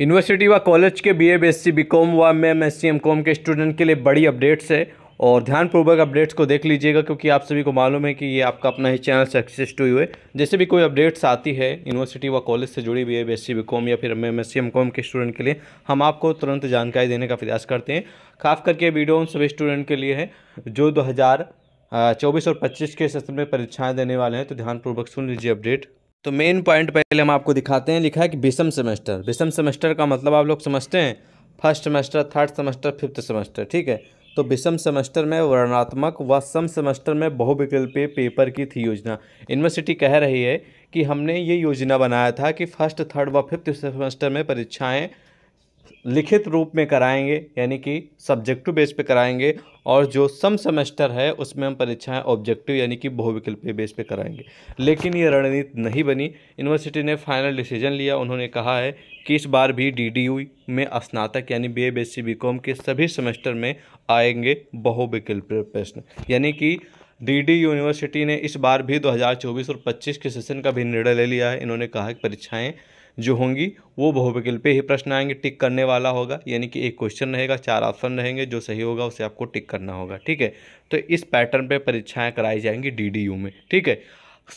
university व college के B A B S C B com व M M S C M com के student के लिए बड़ी अपडेट्स है और ध्यानपूर्वक अपडेट्स को देख लीजिएगा क्योंकि आप सभी को मालूम है कि ये आपका अपना ही चैनल सक्सेस टू हुए जैसे भी कोई अपडेट्स आती है यूनिवर्सिटी व कॉलेज से जुड़ी B A B S C B com या फिर M M S C M com के स्टूडेंट के लिए हम आपको तुरंत जानकारी देने का प्रयास करते हैं खास करके वीडियो उन सभी स्टूडेंट के लिए है जो दो हज़ार चौबीस और पच्चीस के सत्र में परीक्षाएँ देने वाले हैं तो ध्यानपूर्वक सुन लीजिए अपडेट तो मेन पॉइंट पहले हम आपको दिखाते हैं लिखा है कि विषम सेमेस्टर विषम सेमेस्टर का मतलब आप लोग समझते हैं first semester third semester fifth semester ठीक है तो विषम सेमेस्टर में वर्णात्मक व सम सेमेस्टर में बहुविकल्पीय पेपर की थी योजना यूनिवर्सिटी कह रही है कि हमने ये योजना बनाया था कि फर्स्ट थर्ड व फिफ्थ सेमेस्टर में परीक्षाएँ लिखित रूप में कराएंगे यानी कि सब्जेक्टिव बेस पे कराएंगे और जो सम सेमेस्टर है उसमें हम परीक्षाएं ऑब्जेक्टिव यानी कि बहुविकल्पीय बेस पे कराएंगे लेकिन ये रणनीति नहीं बनी यूनिवर्सिटी ने फाइनल डिसीजन लिया उन्होंने कहा है कि इस बार भी डीडीयू में स्नातक यानी B A B C B com के सभी सेमेस्टर में आएंगे बहुविकल्पीय प्रश्न यानी कि डी यूनिवर्सिटी ने इस बार भी दो और पच्चीस के सेशन का भी निर्णय ले लिया है इन्होंने कहा कि परीक्षाएँ जो होंगी वो बहुविकल्प पे ही प्रश्न आएंगे टिक करने वाला होगा यानी कि एक क्वेश्चन रहेगा चार ऑप्शन रहेंगे जो सही होगा उसे आपको टिक करना होगा ठीक है तो इस पैटर्न पे परीक्षाएं कराई जाएंगी डीडीयू में ठीक है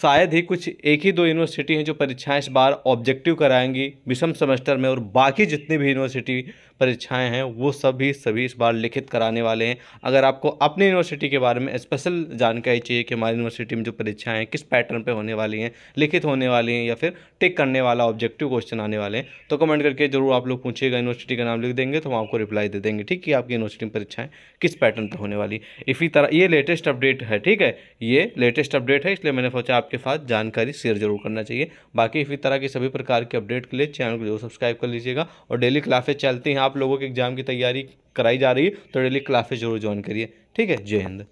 शायद ही कुछ एक ही दो यूनिवर्सिटी हैं जो परीक्षाएं इस बार ऑब्जेक्टिव कराएंगी विषम सेमेस्टर में और बाकी जितनी भी यूनिवर्सिटी परीक्षाएं हैं वो सभी सभी इस बार लिखित कराने वाले हैं अगर आपको अपनी यूनिवर्सिटी के बारे में स्पेशल जानकारी चाहिए कि हमारी यूनिवर्सिटी में जो परीक्षाएं हैं किस पैटर्न पे होने वाली हैं लिखित होने वाली हैं या फिर टिक करने वाला ऑब्जेक्टिव क्वेश्चन आने वाले हैं तो कमेंट करके जरूर आप लोग पूछिएगा यूनिवर्सिटी का नाम लिख देंगे तो हम आपको रिप्लाई दे देंगे ठीक है आपकी यूनिवर्सिटी में परीक्षाएँ किस पैटर्न पर होने वाली इसी तरह ये लेटेस्ट अपडेट है ठीक है ये लेटेस्ट अपडेट है इसलिए मैंने सोचा आपके साथ जानकारी शेयर जरूर करना चाहिए बाकी इसी तरह की सभी प्रकार के अपडेट के लिए चैनल को जरूर सब्सक्राइब कर लीजिएगा और डेली क्लासेज चलती हैं आप आप लोगों के एग्ज़ाम की तैयारी कराई जा रही है तो डेली क्लासेज जरूर ज्वाइन करिए ठीक है जय हिंद